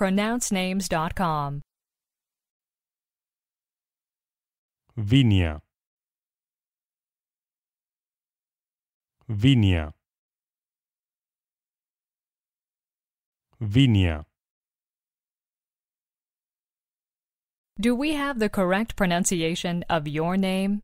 pronouncenames.com. Vinia. Vinia. Vinia. Do we have the correct pronunciation of your name?